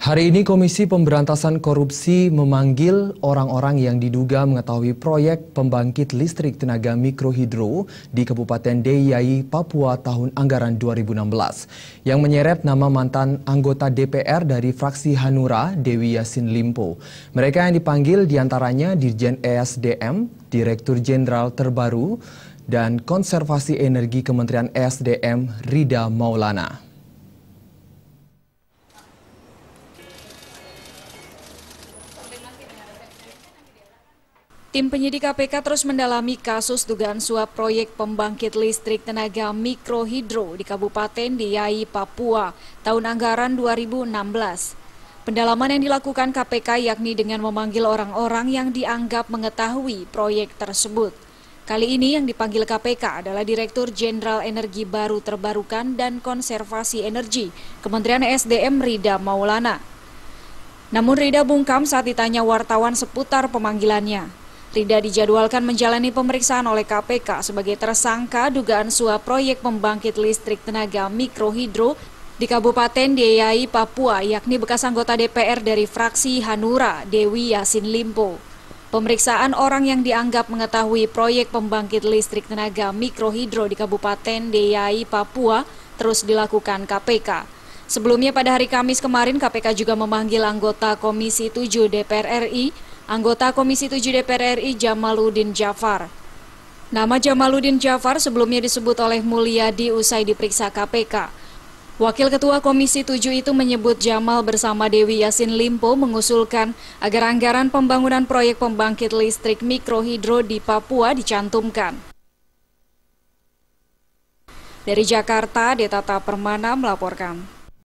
Hari ini Komisi Pemberantasan Korupsi memanggil orang-orang yang diduga mengetahui proyek pembangkit listrik tenaga mikrohidro di Kabupaten Deyai, Papua tahun anggaran 2016 yang menyeret nama mantan anggota DPR dari fraksi Hanura Dewi Yasin Limpo. Mereka yang dipanggil diantaranya Dirjen ESDM, Direktur Jenderal terbaru, dan Konservasi Energi Kementerian ESDM Rida Maulana. Tim penyidik KPK terus mendalami kasus dugaan suap proyek pembangkit listrik tenaga mikrohidro di Kabupaten Diai, Papua tahun anggaran 2016. Pendalaman yang dilakukan KPK yakni dengan memanggil orang-orang yang dianggap mengetahui proyek tersebut. Kali ini yang dipanggil KPK adalah Direktur Jenderal Energi Baru Terbarukan dan Konservasi Energi, Kementerian SDM Rida Maulana. Namun Rida bungkam saat ditanya wartawan seputar pemanggilannya. Rida dijadwalkan menjalani pemeriksaan oleh KPK sebagai tersangka dugaan suap proyek pembangkit listrik tenaga mikrohidro di Kabupaten Deyai, Papua, yakni bekas anggota DPR dari fraksi Hanura, Dewi Yasin Limpo. Pemeriksaan orang yang dianggap mengetahui proyek pembangkit listrik tenaga mikrohidro di Kabupaten Deyai, Papua terus dilakukan KPK. Sebelumnya pada hari Kamis kemarin KPK juga memanggil anggota Komisi 7 DPR RI anggota Komisi 7 DPR RI Jamaluddin Jafar. Nama Jamaluddin Jafar sebelumnya disebut oleh Mulyadi usai diperiksa KPK. Wakil Ketua Komisi 7 itu menyebut Jamal bersama Dewi Yasin Limpo mengusulkan agar anggaran pembangunan proyek pembangkit listrik mikrohidro di Papua dicantumkan. Dari Jakarta, Deta Permana melaporkan.